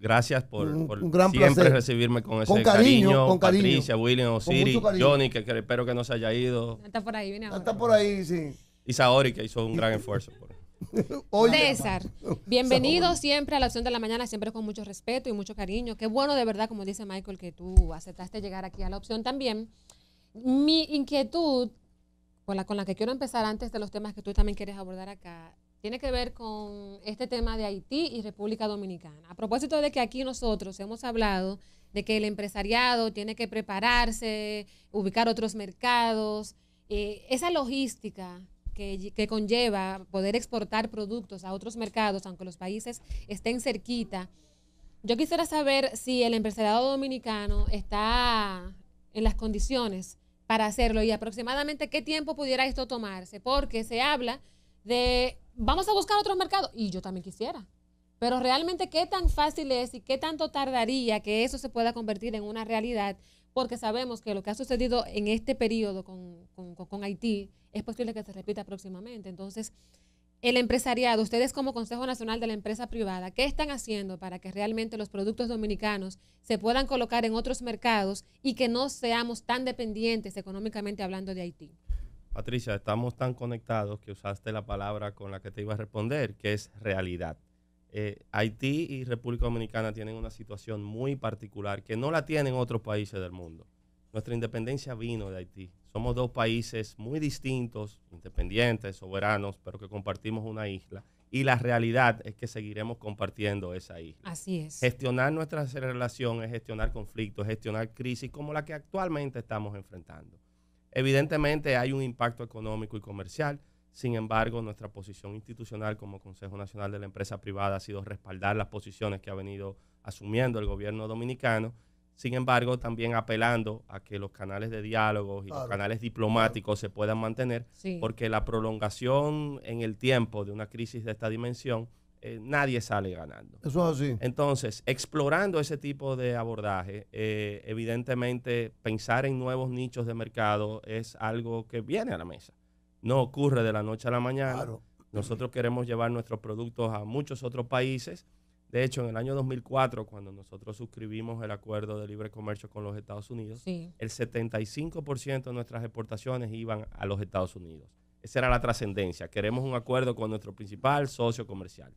Gracias por, siempre recibirme con ese con cariño, cariño, Con cariño. Patricia, William, Osiri, Johnny, que, espero que no se haya ido. Está por ahí, viene ahora. Está por ahí, sí. Y Saori, que hizo un gran esfuerzo. César, bienvenido siempre a la opción de la mañana, siempre con mucho respeto y mucho cariño. Qué bueno de verdad, como dice Michael, que tú aceptaste llegar aquí a la opción también. Mi inquietud, con la, con la que quiero empezar antes de los temas que tú también quieres abordar acá, tiene que ver con este tema de Haití y República Dominicana. A propósito de que aquí nosotros hemos hablado de que el empresariado tiene que prepararse, ubicar otros mercados, eh, esa logística que, que, conlleva poder exportar productos a otros mercados, aunque los países estén cerquita. Yo quisiera saber si el empresariado dominicano está en las condiciones para hacerlo y aproximadamente qué tiempo pudiera esto tomarse, porque se habla de vamos a buscar otros mercados. Y yo también quisiera. Pero realmente, ¿qué tan fácil es y qué tanto tardaría que eso se pueda convertir en una realidad? Porque sabemos que lo que ha sucedido en este periodo con, con Haití es posible que se repita próximamente. Entonces, el empresariado, ustedes como Consejo Nacional de la Empresa Privada, ¿qué están haciendo para que realmente los productos dominicanos se puedan colocar en otros mercados y que no seamos tan dependientes económicamente hablando de Haití? Patricia, estamos tan conectados que usaste la palabra con la que te iba a responder, que es realidad. Eh, Haití y República Dominicana tienen una situación muy particular que no la tienen otros países del mundo. Nuestra independencia vino de Haití. Somos dos países muy distintos, independientes, soberanos, pero que compartimos una isla. Y la realidad es que seguiremos compartiendo esa isla. Así es. Gestionar nuestras relaciones, gestionar conflictos, gestionar crisis como la que actualmente estamos enfrentando. Evidentemente hay un impacto económico y comercial, sin embargo nuestra posición institucional como Consejo Nacional de la Empresa Privada ha sido respaldar las posiciones que ha venido asumiendo el gobierno dominicano, sin embargo también apelando a que los canales de diálogo y los canales diplomáticos se puedan mantener, porque la prolongación en el tiempo de una crisis de esta dimensión eh, nadie sale ganando. Eso es así. Entonces, explorando ese tipo de abordaje, eh, evidentemente pensar en nuevos nichos de mercado es algo que viene a la mesa. No ocurre de la noche a la mañana. Nosotros queremos llevar nuestros productos a muchos otros países. De hecho, en el año 2004, cuando nosotros suscribimos el acuerdo de libre comercio con los Estados Unidos, el 75% de nuestras exportaciones iban a los Estados Unidos. Esa era la trascendencia. Queremos un acuerdo con nuestro principal socio comercial.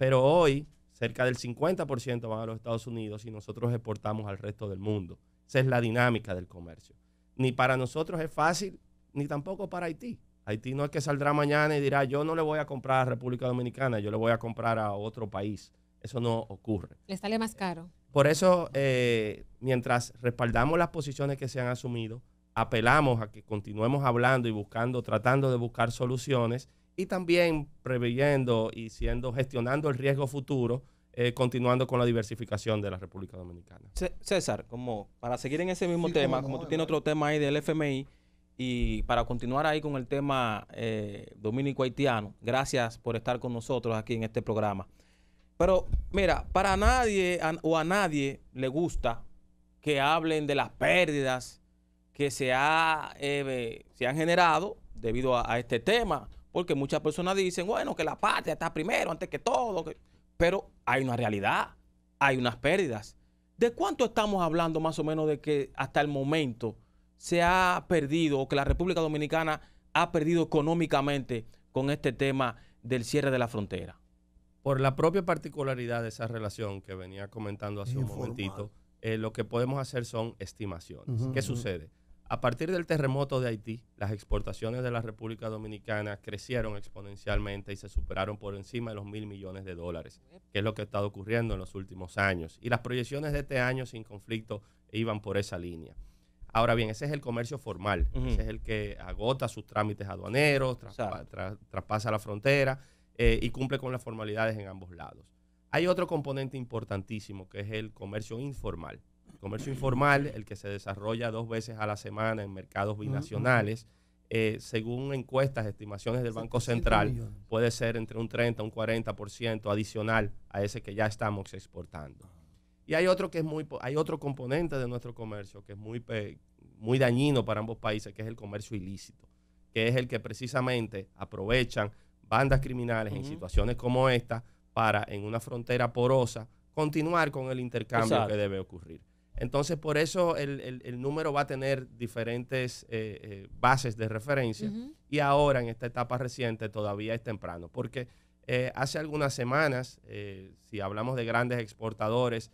Pero hoy, cerca del 50% van a los Estados Unidos y nosotros exportamos al resto del mundo. Esa es la dinámica del comercio. Ni para nosotros es fácil, ni tampoco para Haití. Haití no es que saldrá mañana y dirá, yo no le voy a comprar a República Dominicana, yo le voy a comprar a otro país. Eso no ocurre. Le sale más caro. Por eso, eh, mientras respaldamos las posiciones que se han asumido, apelamos a que continuemos hablando y buscando, tratando de buscar soluciones y también preveyendo y siendo gestionando el riesgo futuro, eh, continuando con la diversificación de la República Dominicana. César, como para seguir en ese mismo tema, como tú tienes otro tema ahí del FMI y para continuar ahí con el tema eh, haitiano gracias por estar con nosotros aquí en este programa. Pero mira, para nadie o a nadie le gusta que hablen de las pérdidas que se, ha, eh, se han generado debido a este tema porque muchas personas dicen, bueno, que la patria está primero, antes que todo. Pero hay una realidad, hay unas pérdidas. ¿De cuánto estamos hablando más o menos de que hasta el momento se ha perdido o que la República Dominicana ha perdido económicamente con este tema del cierre de la frontera? Por la propia particularidad de esa relación que venía comentando hace un momentito, eh, lo que podemos hacer son estimaciones. ¿Qué sucede? A partir del terremoto de Haití, las exportaciones de la República Dominicana crecieron exponencialmente y se superaron por encima de los mil millones de dólares, que es lo que ha estado ocurriendo en los últimos años. Y las proyecciones de este año sin conflicto iban por esa línea. Ahora bien, ese es el comercio formal, ese es el que agota sus trámites aduaneros, traspasa la frontera eh, y cumple con las formalidades en ambos lados. Hay otro componente importantísimo que es el comercio informal comercio informal, el que se desarrolla dos veces a la semana en mercados binacionales, eh, según encuestas, estimaciones del Banco Central, puede ser entre un 30 un 40% adicional a ese que ya estamos exportando. Y hay otro que es muy hay otro componente de nuestro comercio que es muy muy dañino para ambos países, que es el comercio ilícito, que es el que precisamente aprovechan bandas criminales en situaciones como esta para en una frontera porosa continuar con el intercambio que debe ocurrir. Entonces, por eso el, número va a tener diferentes eh, eh, bases de referencia. Y ahora, en esta etapa reciente, todavía es temprano, porque eh, hace algunas semanas, si hablamos de grandes exportadores,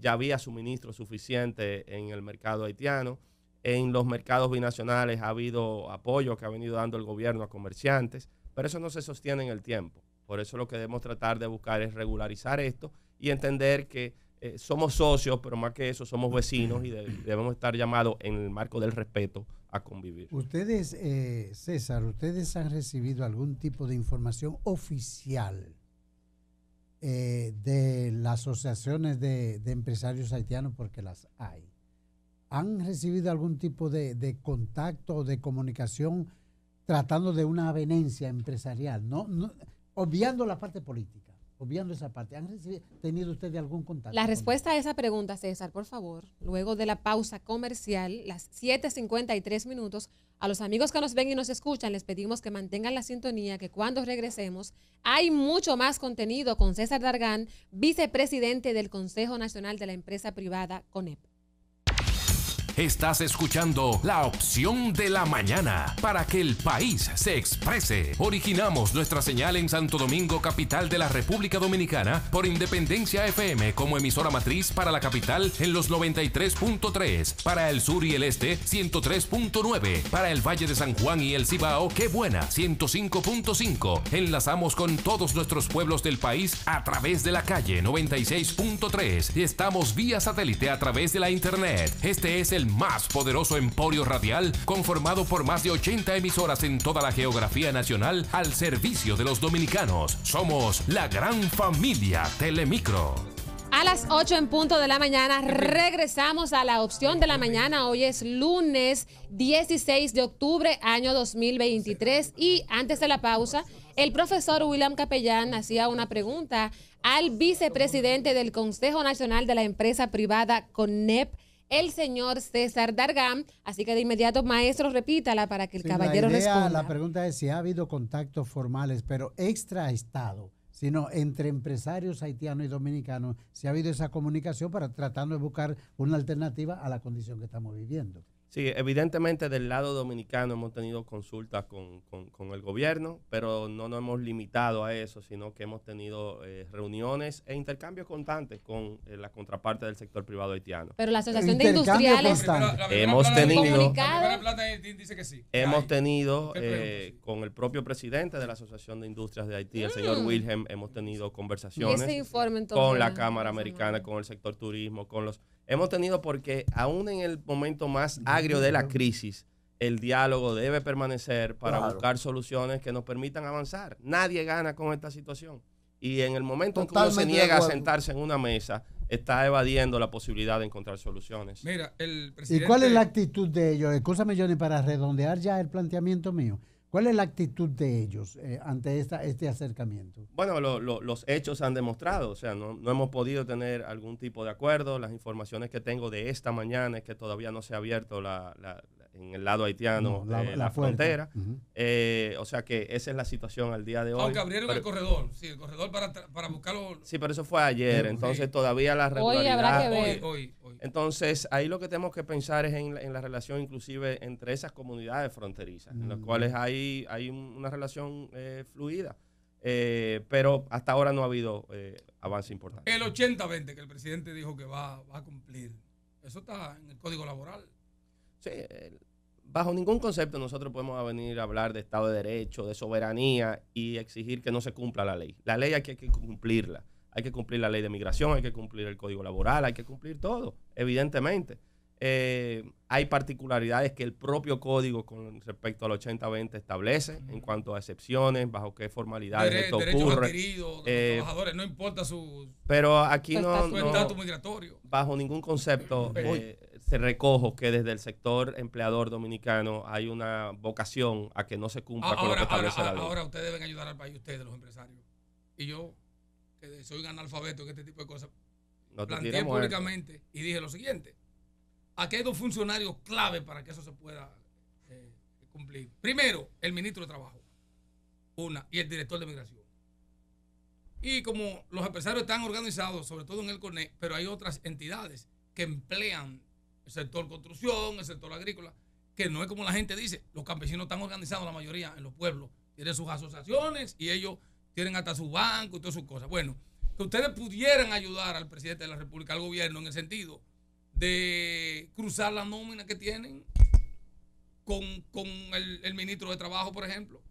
ya había suministro suficiente en el mercado haitiano. En los mercados binacionales ha habido apoyo que ha venido dando el gobierno a comerciantes, pero eso no se sostiene en el tiempo. Por eso lo que debemos tratar de buscar es regularizar esto y entender que eh, somos socios, pero más que eso, somos vecinos y debemos estar llamados en el marco del respeto a convivir. Ustedes, eh, César, ustedes han recibido algún tipo de información oficial eh, de las asociaciones de, empresarios haitianos, porque las hay. ¿Han recibido algún tipo de, contacto o de comunicación tratando de una avenencia empresarial? no, obviando la parte política. Obviando esa parte, ¿han tenido ustedes algún contacto? La respuesta a esa pregunta, César, por favor, luego de la pausa comercial, las 7.53 minutos, a los amigos que nos ven y nos escuchan, les pedimos que mantengan la sintonía, que cuando regresemos hay mucho más contenido con César Dargan, vicepresidente del Consejo Nacional de la Empresa Privada, CONEP. Estás escuchando La Opción de la Mañana para que el país se exprese. Originamos nuestra señal en Santo Domingo, capital de la República Dominicana, por Independencia FM como emisora matriz para la capital en los 93.3, para el sur y el este 103.9, para el Valle de San Juan y el Cibao, qué buena 105.5. Enlazamos con todos nuestros pueblos del país a través de la calle 96.3 y estamos vía satélite a través de la internet. Este es el más poderoso emporio radial, conformado por más de 80 emisoras en toda la geografía nacional al servicio de los dominicanos. Somos la gran familia Telemicro. A las 8 en punto de la mañana regresamos a la opción de la mañana. Hoy es lunes 16 de octubre, año 2023. Y antes de la pausa, el profesor William Capellán hacía una pregunta al vicepresidente del Consejo Nacional de la Empresa Privada CONEP, el señor César Dargan, Así que de inmediato, maestro, repítala para que el caballero la responda. La pregunta es si ha habido contactos formales, pero extra Estado sino entre empresarios haitianos y dominicanos, si ha habido esa comunicación para tratando de buscar una alternativa a la condición que estamos viviendo. Sí, evidentemente del lado dominicano hemos tenido consultas con, el gobierno, pero no nos hemos limitado a eso, sino que hemos tenido eh, reuniones e intercambios constantes con eh, la contraparte del sector privado haitiano. Pero la Asociación de Industriales hemos tenido, dice que sí. hemos tenido eh, con el propio presidente de la Asociación de Industrias de Haití, el mm. señor Wilhelm, hemos tenido conversaciones con la Cámara Americana, con el sector turismo, con los hemos tenido porque aún en el momento más agrio de la crisis, el diálogo debe permanecer para buscar soluciones que nos permitan avanzar. Nadie gana con esta situación. Y en el momento en que uno se niega a sentarse en una mesa, está evadiendo la posibilidad de encontrar soluciones. Mira, el ¿Y cuál es la actitud de ellos? Escúchame, Johnny, para redondear ya el planteamiento mío. ¿Cuál es la actitud de ellos eh, ante este acercamiento? Bueno, los hechos han demostrado, o sea, no, hemos podido tener algún tipo de acuerdo. Las informaciones que tengo de esta mañana es que todavía no se ha abierto la, en el lado haitiano la, frontera. Eh, o sea que esa es la situación al día de hoy. Aunque abrieron el corredor, sí, el corredor para, para buscarlo. Sí, pero eso fue ayer, entonces todavía la regularidad... Hoy habrá que ver. Entonces, ahí lo que tenemos que pensar es en, en la relación inclusive entre esas comunidades fronterizas, en las mm. cuales hay, hay una relación eh, fluida. Eh, pero hasta ahora no ha habido avance importante. El 80-20 que el presidente dijo que va, va a cumplir, eso está en el código laboral. Sí, bajo ningún concepto nosotros podemos venir a hablar de Estado de Derecho, de soberanía y exigir que no se cumpla la ley. La ley hay que, cumplirla. Hay que cumplir la ley de migración, hay que cumplir el código laboral, hay que cumplir todo, evidentemente. Eh, hay particularidades que el propio código con respecto al 80-20 establece en cuanto a excepciones, bajo qué formalidades esto ocurre. Eh, trabajadores, no importa su. Pero aquí no. migratorio. Bajo ningún concepto se recojo que desde el sector empleador dominicano hay una vocación a que no se cumpla ahora, con lo que establece la ah, ley. Ahora ustedes deben ayudar al país, ustedes, los empresarios. Y yo, que soy un analfabeto en este tipo de cosas, planteé públicamente y dije lo siguiente. Aquí hay dos funcionarios clave para que eso se pueda eh, cumplir. Primero, el ministro de Trabajo. Una, y el director de Migración. Y como los empresarios están organizados, sobre todo en el CONE, pero hay otras entidades que emplean el sector construcción, el sector agrícola, que no es como la gente dice, los campesinos están organizados la mayoría en los pueblos, tienen sus asociaciones y ellos tienen hasta su banco y todas sus cosas. Bueno, que ustedes pudieran ayudar al presidente de la República, al gobierno, en el sentido de cruzar la nómina que tienen con, el, ministro de Trabajo, por ejemplo.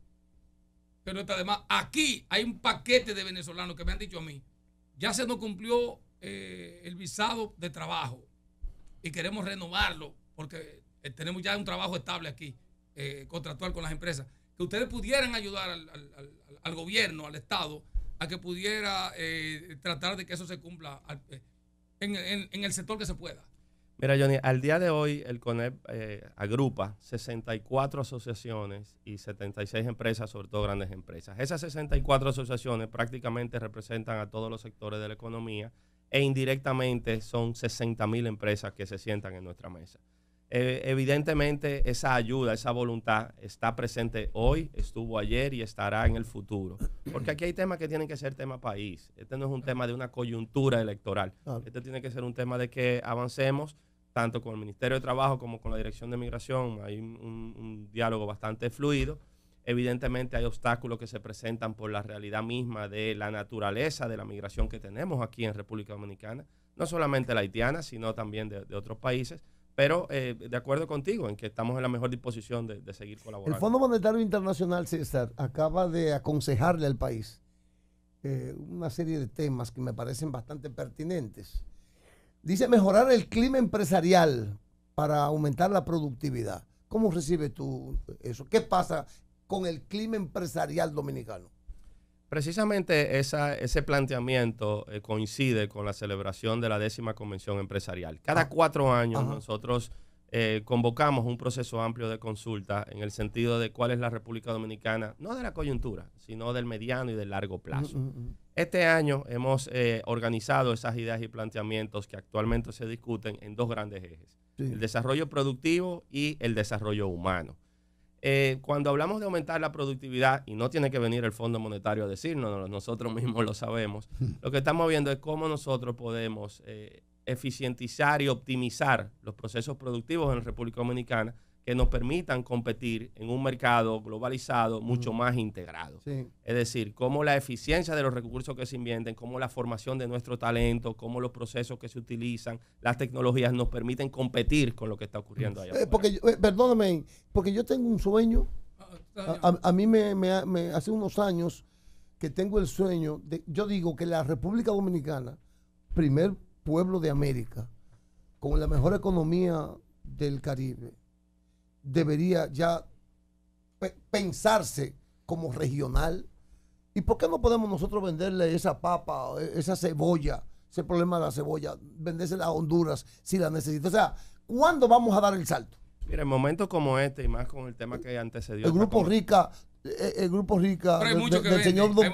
Pero además, aquí hay un paquete de venezolanos que me han dicho a mí, ya se nos cumplió eh, el visado de trabajo y queremos renovarlo porque eh, tenemos ya un trabajo estable aquí, eh, contractual con las empresas, que ustedes pudieran ayudar al, gobierno, al Estado, a que pudiera eh, tratar de que eso se cumpla en, el sector que se pueda. Mira, Johnny, al día de hoy el CONEP agrupa 64 asociaciones y 76 empresas, sobre todo grandes empresas. Esas 64 asociaciones prácticamente representan a todos los sectores de la economía e indirectamente son 60 mil empresas que se sientan en nuestra mesa. E, evidentemente esa ayuda, esa voluntad está presente hoy, estuvo ayer y estará en el futuro. Porque aquí hay temas que tienen que ser tema país. Este no es un tema de una coyuntura electoral. Este tiene que ser un tema de que avancemos tanto con el Ministerio de Trabajo como con la Dirección de Migración. Hay un diálogo bastante fluido Evidentemente hay obstáculos que se presentan por la realidad misma de la naturaleza de la migración que tenemos aquí en República Dominicana, no solamente la haitiana, sino también de, otros países. Pero eh, de acuerdo contigo en que estamos en la mejor disposición de, seguir colaborando. El Fondo Monetario Internacional, acaba de aconsejarle al país eh, una serie de temas que me parecen bastante pertinentes. Dice mejorar el clima empresarial para aumentar la productividad. ¿Cómo recibes tú eso? ¿Qué pasa con el clima empresarial dominicano. Precisamente ese planteamiento eh, coincide con la celebración de la décima convención empresarial. Cada ah. cuatro años nosotros eh, convocamos un proceso amplio de consulta en el sentido de cuál es la República Dominicana, no de la coyuntura, sino del mediano y del largo plazo. Mm, mm, mm. Este año hemos eh, organizado esas ideas y planteamientos que actualmente se discuten en dos grandes ejes, el desarrollo productivo y el desarrollo humano. Eh, cuando hablamos de aumentar la productividad, y no tiene que venir el Fondo Monetario a decirnos, nosotros mismos lo sabemos, hmm. lo que estamos viendo es cómo nosotros podemos eh, eficientizar y optimizar los procesos productivos en la República Dominicana que nos permitan competir en un mercado globalizado mucho más integrado. Es decir, cómo la eficiencia de los recursos que se invierten, cómo la formación de nuestro talento, cómo los procesos que se utilizan, las tecnologías nos permiten competir con lo que está ocurriendo eh, allá. porque, eh, perdóname, porque yo tengo un sueño. A, mí me, me, hace unos años que tengo el sueño, de, yo digo que la República Dominicana, primer pueblo de América, con la mejor economía del Caribe, debería ya pensarse como regional. ¿Y por qué no podemos nosotros venderle esa papa, e-, esa cebolla, ese problema de la cebolla, vendérsela a Honduras si la necesita? O sea, ¿cuándo vamos a dar el salto? Mira, en momentos como este y más con el tema que antecedió. El pues, grupo Rica, e-, el, grupo Rica del señor de,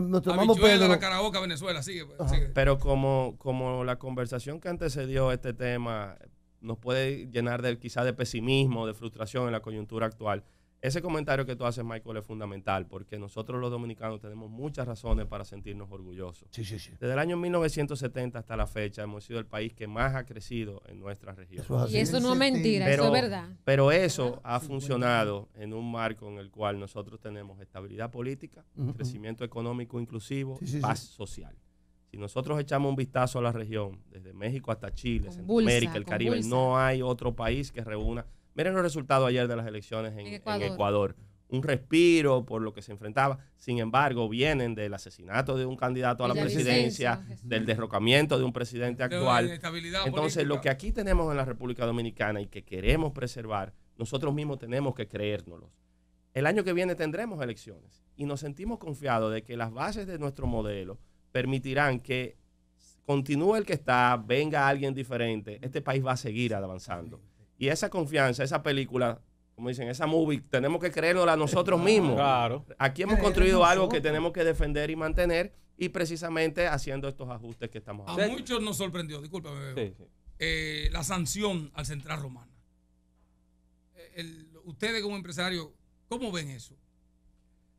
nuestro hermano Pedro. Venezuela, pues, Pero como, como la conversación que antecedió este tema nos puede llenar de, quizás de pesimismo, de frustración en la coyuntura actual. Ese comentario que tú haces, Michael, es fundamental porque nosotros los dominicanos tenemos muchas razones para sentirnos orgullosos. Desde el año 1970 hasta la fecha hemos sido el país que más ha crecido en nuestra región. y eso no es mentira, eso es verdad. Pero eso ah, ha funcionado en un marco en el cual nosotros tenemos estabilidad política, crecimiento económico inclusivo, paz social. Si nosotros echamos un vistazo a la región, desde México hasta Chile, América, el Caribe, no hay otro país que reúna. Miren los resultados ayer de las elecciones en, Ecuador. Un respiro por lo que se enfrentaba. Sin embargo, vienen del asesinato de un candidato a la presidencia, del derrocamiento de un presidente actual. Entonces, lo que aquí tenemos en la República Dominicana y que queremos preservar, nosotros mismos tenemos que creérnoslo. El año que viene tendremos elecciones y nos sentimos confiados de que las bases de nuestro modelo, permitirán que continúe el que está, venga alguien diferente, este país va a seguir avanzando. Y esa confianza, esa película, como dicen, esa movie, tenemos que a nosotros ah, mismos. Claro. Aquí hemos construido algo que tenemos que defender y mantener y precisamente haciendo estos ajustes que estamos haciendo. A muchos nos sorprendió, discúlpame, eh, la sanción al Central Romana. Eh, ustedes como empresarios, ¿cómo ven eso?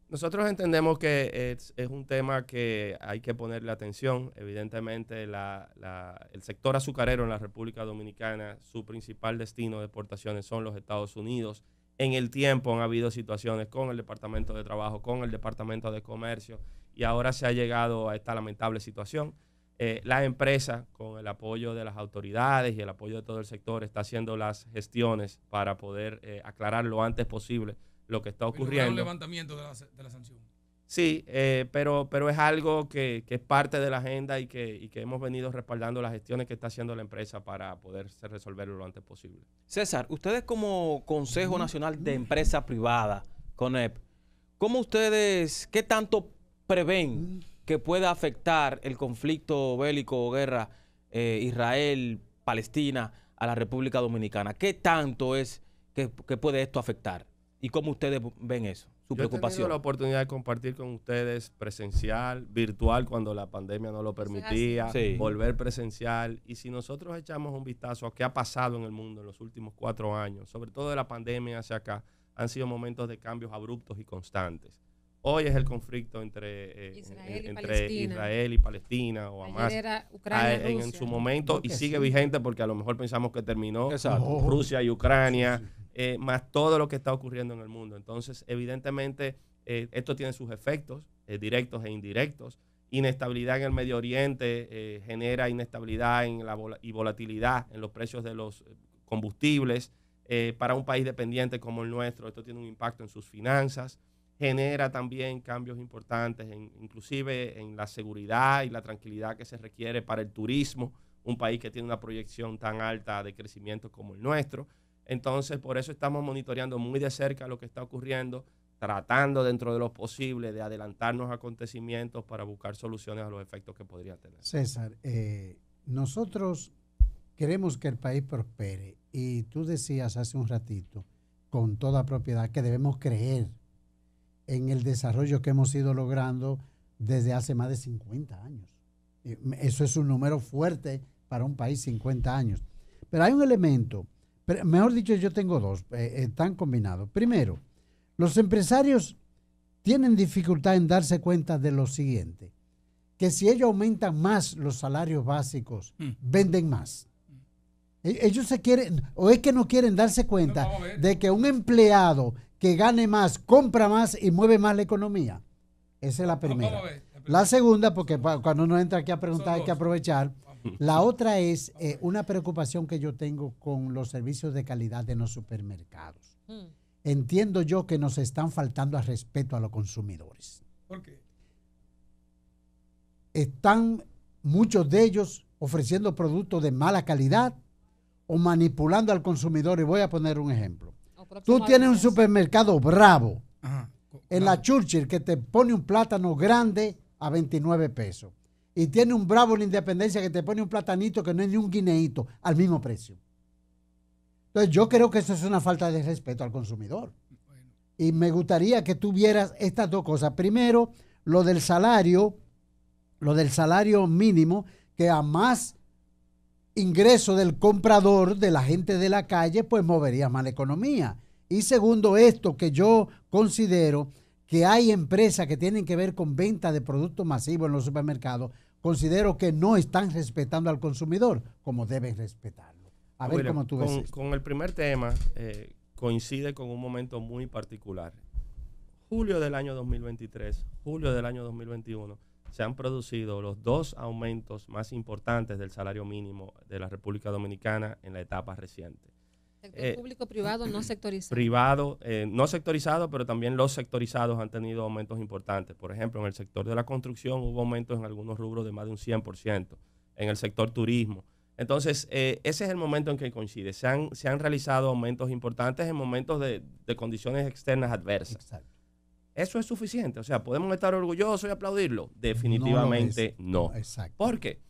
Nosotros entendemos que es, un tema que hay que ponerle atención. Evidentemente, el sector azucarero en la República Dominicana, su principal destino de exportaciones son los Estados Unidos. En el tiempo han habido situaciones con el Departamento de Trabajo, con el Departamento de Comercio, y ahora se ha llegado a esta lamentable situación. Eh, la las empresas, con el apoyo de las autoridades y el apoyo de todo el sector, está haciendo las gestiones para poder eh, aclarar lo antes posible lo que está ocurriendo. Un levantamiento de la, sanción. Sí, eh, pero, pero es algo que, es parte de la agenda y que, y que hemos venido respaldando las gestiones que está haciendo la empresa para poder resolverlo lo antes posible. César, ustedes como Consejo Nacional de Empresa Privada, CONEP, ¿cómo ustedes, qué tanto prevén que pueda afectar el conflicto bélico o guerra eh, Israel-Palestina a la República Dominicana? ¿Qué tanto es que puede esto afectar? ¿Y cómo ustedes ven eso? Su Yo preocupación. He tenido la oportunidad de compartir con ustedes presencial, virtual cuando la pandemia no lo permitía, volver presencial. Y si nosotros echamos un vistazo a qué ha pasado en el mundo en los últimos cuatro años, sobre todo de la pandemia hacia acá, han sido momentos de cambios abruptos y constantes. Hoy es el conflicto entre, eh, Israel, y Palestina o Hamas. en, su momento y sigue vigente porque a lo mejor pensamos que terminó Rusia y Ucrania. Eh, más todo lo que está ocurriendo en el mundo. Entonces, evidentemente, eh, esto tiene sus efectos eh, directos e indirectos. Inestabilidad en el Medio Oriente genera inestabilidad y volatilidad en los precios de los combustibles. para un país dependiente como el nuestro, esto tiene un impacto en sus finanzas. Genera también cambios importantes, inclusive en la seguridad y la tranquilidad que se requiere para el turismo, un país que tiene una proyección tan alta de crecimiento como el nuestro. Entonces, por eso estamos monitoreando muy de cerca lo que está ocurriendo, tratando dentro de lo posible de adelantarnos acontecimientos para buscar soluciones a los efectos que podría tener. César, eh, nosotros queremos que el país prospere y tú decías hace un ratito, con toda propiedad, que debemos creer en el desarrollo que hemos ido logrando desde hace más de 50 años. Eh, eso es un número fuerte para un país, 50 años. Pero hay un elemento mejor dicho, yo tengo dos, están eh, eh, combinados. Primero, los empresarios tienen dificultad en darse cuenta de lo siguiente, que si ellos aumentan más los salarios básicos, mm. venden más. E-, ellos se quieren, o es que no quieren darse cuenta de que un empleado que gane más, compra más y mueve más la economía. Esa es la primera. La segunda, porque cuando uno entra aquí a preguntar hay que aprovechar, la otra es eh, una preocupación que yo tengo con los servicios de calidad de los supermercados. Mm. Entiendo yo que nos están faltando al respeto a los consumidores. ¿Por qué? Están muchos de ellos ofreciendo productos de mala calidad o manipulando al consumidor. Y voy a poner un ejemplo. Tú tienes un supermercado bravo en la Churchill que te pone un plátano grande a 29 pesos y tiene un bravo en la independencia que te pone un platanito que no es ni un guineíto al mismo precio. Entonces yo creo que eso es una falta de respeto al consumidor. Y me gustaría que tú vieras estas dos cosas. Primero, lo del salario, lo del salario mínimo, que a más ingreso del comprador, de la gente de la calle, pues movería más la economía. Y segundo, esto que yo considero que hay empresas que tienen que ver con venta de productos masivos en los supermercados considero que no están respetando al consumidor como deben respetarlo. A ver cómo tú ves. Con, el primer tema eh, coincide con un momento muy particular. Julio del año 2023, julio del año 2021, se han producido los dos aumentos más importantes del salario mínimo de la República Dominicana en la etapa reciente. Eh, público, privado, no sectorizado. Privado, eh, no sectorizado, pero también los sectorizados han tenido aumentos importantes. Por ejemplo, en el sector de la construcción hubo aumentos en algunos rubros de más de un 100%, en el sector turismo. Entonces, eh, ese es el momento en que coincide. Se han, se han realizado aumentos importantes en momentos de, condiciones externas adversas. ¿Eso es suficiente? O sea, ¿podemos estar orgullosos y aplaudirlo? Definitivamente no. no. Exacto. ¿Por qué?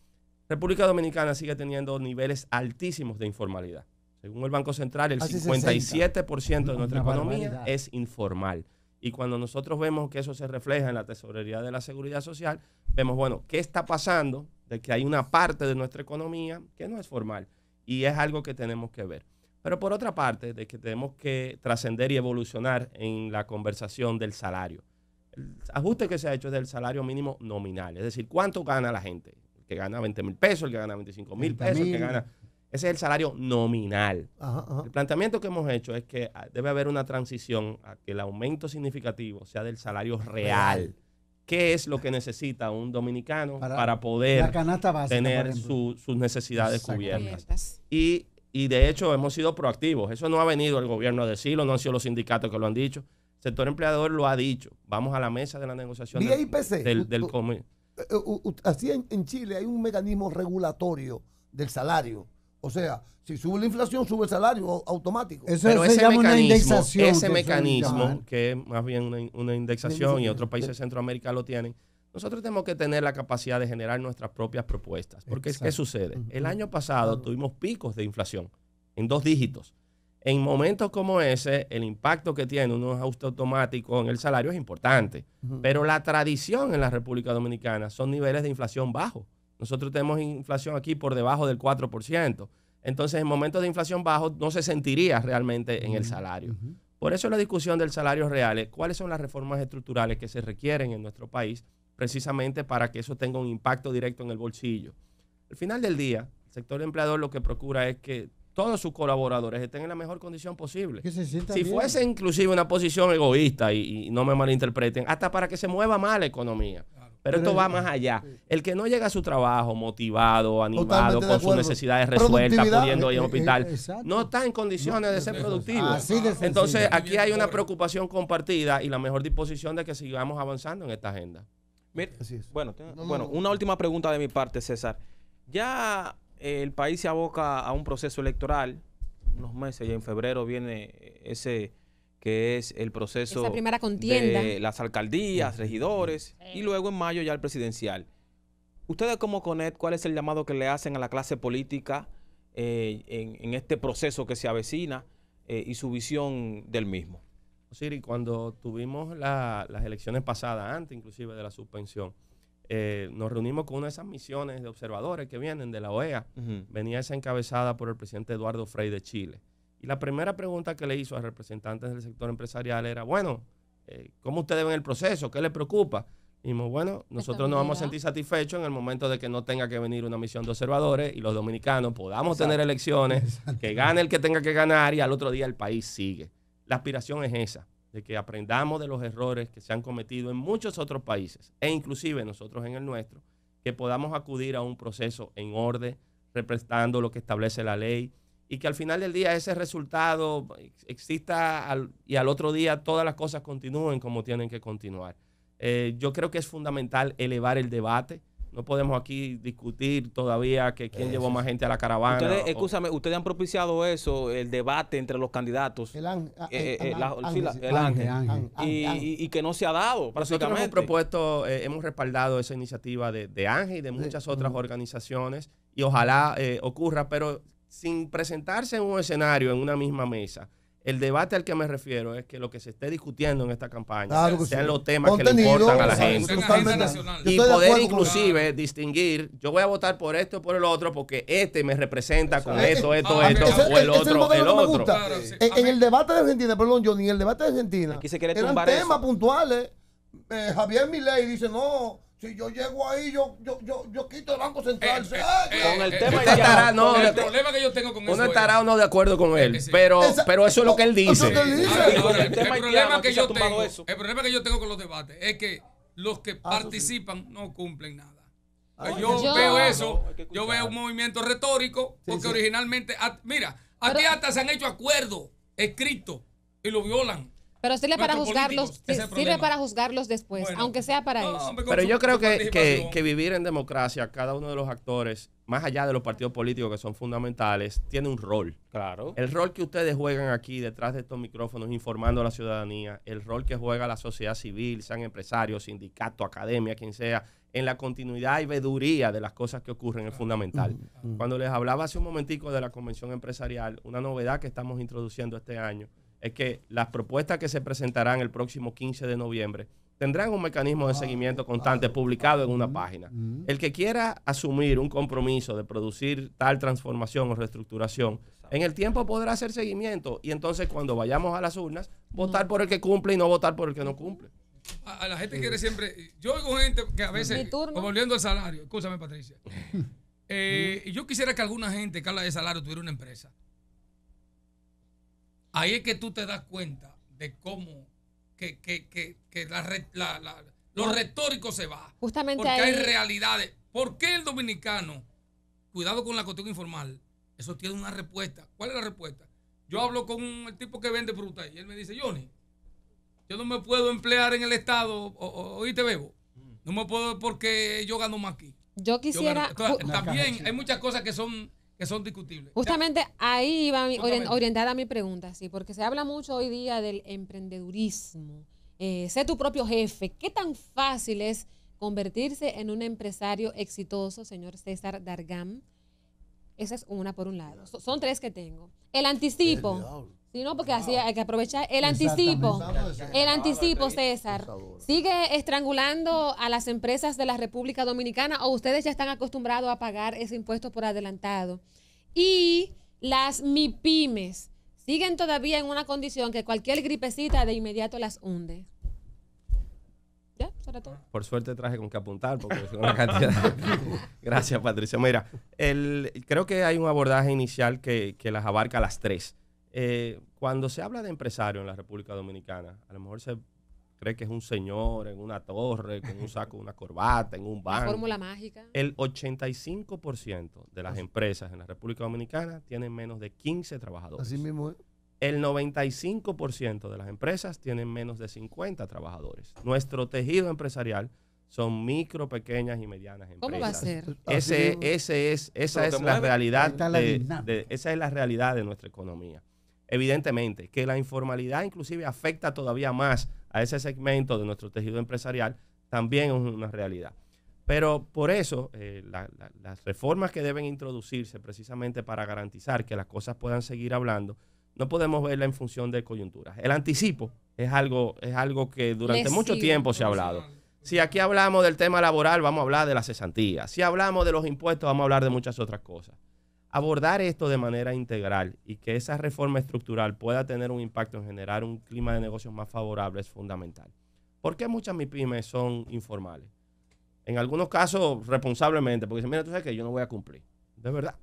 República Dominicana sigue teniendo niveles altísimos de informalidad. Según el Banco Central, el 57% ah, de nuestra economía es informal. Y cuando nosotros vemos que eso se refleja en la tesorería de la seguridad social, vemos, bueno, ¿qué está pasando? De que hay una parte de nuestra economía que no es formal. Y es algo que tenemos que ver. Pero por otra parte, de que tenemos que trascender y evolucionar en la conversación del salario. El ajuste que se ha hecho es del salario mínimo nominal. Es decir, ¿cuánto gana la gente? El que gana 20 mil pesos, el que gana 25 mil pesos, el que gana ese es el salario nominal. El planteamiento que hemos hecho es que ah, debe haber una transición a que el aumento significativo sea del salario real. ¿Qué es lo que necesita un dominicano para, poder tener sus necesidades cubiertas? Y, de hecho hemos sido proactivos. Eso no ha venido el gobierno a decirlo, no han sido los sindicatos que lo han dicho. El sector empleador lo ha dicho. Vamos a la mesa de la negociación del, del, eh, eh, Así en Chile hay un mecanismo regulatorio del salario o sea, si sube la inflación, sube el salario automático. Pero ese mecanismo, Ese mecanismo, que es más bien una, indexación y otros países de Centroamérica lo tienen, nosotros tenemos que tener la capacidad de generar nuestras propias propuestas. Porque es ¿qué sucede? El año pasado tuvimos picos de inflación en dos dígitos. En momentos como ese, el impacto que tiene un ajuste automático en el salario es importante. Pero la tradición en la República Dominicana son niveles de inflación bajos. Nosotros tenemos inflación aquí por debajo del 4%. Entonces, en momentos de inflación bajo no se sentiría realmente en el salario. Por eso la discusión del salario real es cuáles son las reformas estructurales que se requieren en nuestro país precisamente para que eso tenga un impacto directo en el bolsillo. Al final del día, el sector empleador lo que procura es que todos sus colaboradores estén en la mejor condición posible. si fuese inclusive una posición egoísta, y, no me malinterpreten, hasta para que se mueva más la economía. Pero esto va más allá. El que no llega a su trabajo motivado, animado, con sus necesidades resueltas, pudiendo ir al eh, eh, hospital, eh, no está en condiciones de ser productivo. Entonces, aquí hay una preocupación compartida y la mejor disposición de que sigamos avanzando en esta agenda. bueno, bueno, una última pregunta de mi parte, César. Ya el país se aboca a un proceso electoral, unos meses, y en febrero viene ese que es el proceso de las alcaldías, mm. regidores, mm. y luego en mayo ya el presidencial. ¿Ustedes como CONET, cuál es el llamado que le hacen a la clase política eh, en, este proceso que se avecina eh, y su visión del mismo? Siri, cuando tuvimos las elecciones pasadas, antes inclusive de la suspensión, eh, nos reunimos con una de esas misiones de observadores que vienen de la OEA. Venía esa encabezada por el presidente Eduardo Frei de Chile la primera pregunta que le hizo a representantes del sector empresarial era, bueno, eh, ¿cómo ustedes ven el proceso? ¿Qué les preocupa? Y dijimos, bueno, nosotros nos vamos a sentir satisfechos en el momento de que no tenga que venir una misión de observadores y los dominicanos podamos tener elecciones, que gane el que tenga que ganar y al otro día el país sigue. La aspiración es esa, de que aprendamos de los errores que se han cometido en muchos otros países e inclusive nosotros en el nuestro, que podamos acudir a un proceso en orden, representando lo que establece la ley, y que al final del día ese resultado exista y al otro día todas las cosas continúen como tienen que continuar. Eh, yo creo que es fundamental elevar el debate. No podemos aquí discutir todavía que quién llevó más gente a la caravana. Ustedes, han propiciado eso, el debate entre los candidatos. El ángel. el ángel Y que no se ha dado. Nosotros hemos propuesto, eh, hemos respaldado esa iniciativa de, de Ángel y de muchas otras organizaciones y ojalá eh, ocurra, pero sin presentarse en un escenario, en una misma mesa. El debate al que me refiero es que lo que se esté discutiendo en esta campaña sean los temas que le importan a la gente. Y poder inclusive distinguir, yo voy a votar por esto o por el otro porque este me representa con esto, esto, ah, esto, o el otro, el, otro. en, el debate de Argentina, perdón Johnny, en el debate de Argentina, Aquí eran temas puntuales. Eh, Javier Milei dice, no, si yo llego ahí, yo, yo, yo, yo quito el Banco eh, Central. Eh, eh, con el tema ya, estará, el que yo tengo con uno estará o no de acuerdo con él, pero, pero eso es lo que él dice. El problema que yo tengo con los debates es que los que ah, participan no cumplen nada. yo, veo eso, yo veo un movimiento retórico, porque originalmente, mira, aquí hasta se han hecho acuerdos escritos y lo violan. Pero sirve para juzgarlos, sirve para juzgarlos después, aunque sea para eso. Pero yo creo que, vivir en democracia, cada uno de los actores, más allá de los partidos políticos que son fundamentales, tiene un rol. Claro. El rol que ustedes juegan aquí detrás de estos micrófonos, informando a la ciudadanía, el rol que juega la sociedad civil, sean empresarios, sindicatos, academia, quien sea, en la continuidad y veduría de las cosas que ocurren es fundamental. Mm, mm, mm. Cuando les hablaba hace un momentico de la convención empresarial, una novedad que estamos introduciendo este año es que las propuestas que se presentarán el próximo 15 de noviembre tendrán un mecanismo de ah, seguimiento constante publicado en una mm, página. Mm. El que quiera asumir un compromiso de producir tal transformación o reestructuración, en el tiempo podrá hacer seguimiento y entonces cuando vayamos a las urnas, mm. votar por el que cumple y no votar por el que no cumple. A, la gente quiere siempre, yo oigo gente que a veces, volviendo al salario, escúchame Patricia, eh, yo quisiera que alguna gente que habla de salario tuviera una empresa. Ahí es que tú te das cuenta de cómo que, que, la, lo retórico se va. Justamente Porque hay realidades. ¿Por qué el dominicano, cuidado con la cuestión informal, eso tiene una respuesta? ¿Cuál es la respuesta? Yo hablo con el tipo que vende fruta y él me dice, Johnny, yo no me puedo emplear en el Estado, hoy te bebo. Mm. No me puedo porque yo gano más aquí. Yo quisiera... también hay muchas cosas que son que son discutibles. Justamente ahí iba orientada mi pregunta, sí, porque se habla mucho hoy día del emprendedurismo. Eh, sé tu propio jefe. ¿Qué tan fácil es convertirse en un empresario exitoso, señor César Dargam? Esa es una por un lado. son tres que tengo. El anticipo porque así hay que aprovechar el anticipo. El anticipo, César. ¿Sigue estrangulando a las empresas de la República Dominicana o ustedes ya están acostumbrados a pagar ese impuesto por adelantado? Y las MIPIMES siguen todavía en una condición que cualquier gripecita de inmediato las hunde. ¿Ya? ¿Sobre todo? Por suerte traje con qué apuntar, porque es una cantidad. Gracias, Patricia. Mira, creo que hay un abordaje inicial que, que las abarca las tres eh, cuando se habla de empresario en la República Dominicana, a lo mejor se cree que es un señor en una torre, con un saco, una corbata, en un banco. La fórmula mágica. El 85% de las empresas en la República Dominicana tienen menos de 15 trabajadores. Así mismo es. El 95% de las empresas tienen menos de 50 trabajadores. Nuestro tejido empresarial son micro, pequeñas y medianas empresas. ¿Cómo va a ser? Ese, ese es, esa es la realidad esa es la realidad de nuestra economía. Evidentemente, que la informalidad inclusive afecta todavía más a ese segmento de nuestro tejido empresarial, también es una realidad. Pero por eso eh, las reformas que deben introducirse precisamente para garantizar que las cosas puedan seguir hablando, no podemos verla en función de coyunturas. El anticipo es algo, es algo que durante mucho tiempo se ha hablado. Si aquí hablamos del tema laboral, vamos a hablar de la cesantía. Si hablamos de los impuestos, vamos a hablar de muchas otras cosas abordar esto de manera integral y que esa reforma estructural pueda tener un impacto en generar un clima de negocios más favorable es fundamental. ¿Por qué muchas pymes son informales? En algunos casos, responsablemente, porque dicen, mira, tú sabes que yo no voy a cumplir. De verdad.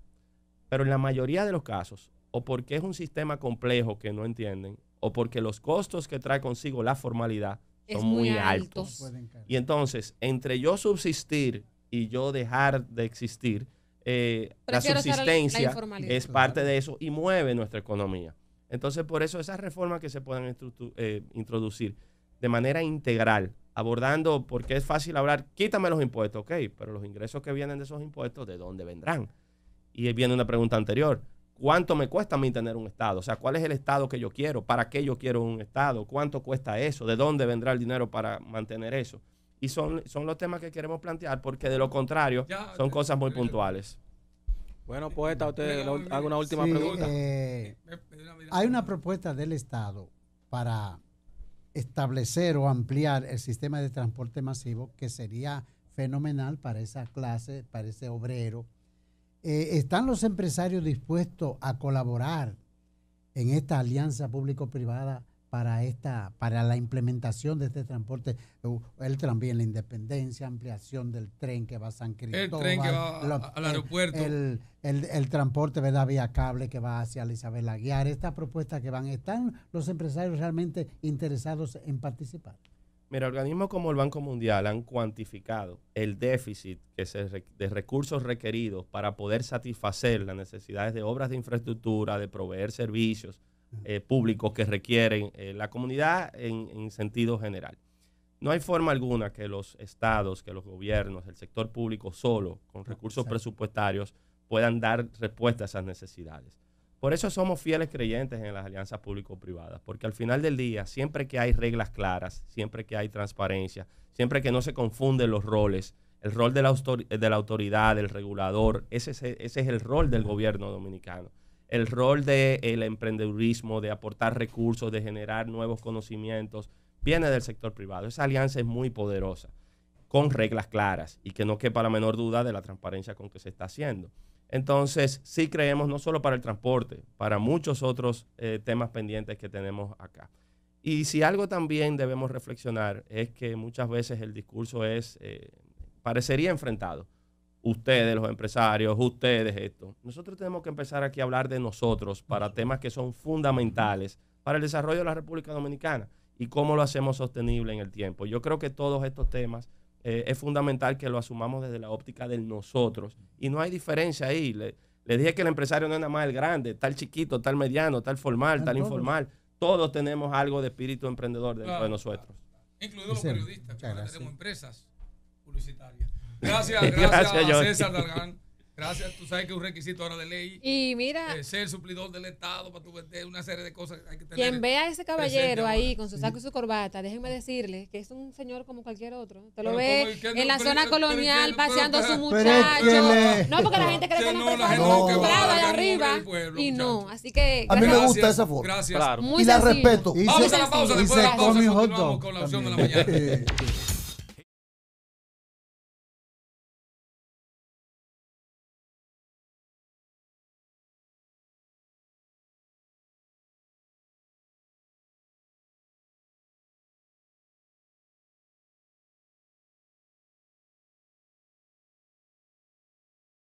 Pero en la mayoría de los casos, o porque es un sistema complejo que no entienden, o porque los costos que trae consigo la formalidad son muy, altos. Y entonces, entre yo subsistir y yo dejar de existir, eh, la subsistencia es parte de eso y mueve nuestra economía. Entonces, por eso esas reformas que se puedan eh, introducir de manera integral, abordando, porque es fácil hablar, quítame los impuestos, ok, pero los ingresos que vienen de esos impuestos, ¿de dónde vendrán? Y viene una pregunta anterior, ¿cuánto me cuesta a mí tener un Estado? O sea, ¿cuál es el Estado que yo quiero? ¿Para qué yo quiero un Estado? ¿Cuánto cuesta eso? ¿De dónde vendrá el dinero para mantener eso? Y son, son los temas que queremos plantear porque de lo contrario son cosas muy puntuales. Bueno, poeta, usted hago una última pregunta. Eh, hay una propuesta del Estado para establecer o ampliar el sistema de transporte masivo que sería fenomenal para esa clase, para ese obrero. Eh, ¿Están los empresarios dispuestos a colaborar en esta alianza público-privada para esta para la implementación de este transporte el también la independencia ampliación del tren que va a San Cristóbal el tren que va al aeropuerto el, transporte verdad vía cable que va hacia Isabel Aguiar estas propuestas que van están los empresarios realmente interesados en participar Mira, organismos como el Banco Mundial han cuantificado el déficit que de recursos requeridos para poder satisfacer las necesidades de obras de infraestructura, de proveer servicios, eh, públicos que requieren eh, la comunidad en, sentido general. No hay forma alguna que los estados, que los gobiernos, el sector público solo, con recursos presupuestarios, puedan dar respuesta a esas necesidades. Por eso somos fieles creyentes en las alianzas público-privadas, porque al final del día, siempre que hay reglas claras, siempre que hay transparencia, siempre que no se confunden los roles, el rol de la, de la autoridad, del regulador, ese es el rol del gobierno dominicano el rol del eh, emprendedurismo, de aportar recursos, de generar nuevos conocimientos, viene del sector privado. Esa alianza es muy poderosa, con reglas claras y que no quepa la menor duda de la transparencia con que se está haciendo. Entonces, sí creemos, no solo para el transporte, para muchos otros eh, temas pendientes que tenemos acá. Y si algo también debemos reflexionar es que muchas veces el discurso es, eh, parecería enfrentado, ustedes, los empresarios, ustedes esto. Nosotros tenemos que empezar aquí a hablar de nosotros para temas que son fundamentales para el desarrollo de la República Dominicana y cómo lo hacemos sostenible en el tiempo. Yo creo que todos estos temas eh, es fundamental que lo asumamos desde la óptica del nosotros y no hay diferencia ahí. Le, dije que el empresario no es nada más el grande, tal chiquito, tal mediano, tal formal, tal informal. Todos tenemos algo de espíritu emprendedor dentro de nosotros. periodistas, tenemos empresas publicitarias. Gracias, gracias, a César Dalgán, Gracias, tú sabes que es un requisito ahora de ley. Y mira. Eh, ser suplidor del Estado para tu vender una serie de cosas que hay que tener. Quien vea a ese caballero ahí con su saco y mm. su corbata, déjenme decirle que es un señor como cualquier otro. Te lo ves ve en la zona colonial paseando a su muchacho. no, porque la gente cree que, no, es no, no, arriba. y no, así que. A mí me gusta esa foto. Gracias. y la respeto. Vamos a la pausa. Después de la pausa, continuamos con la opción de la mañana.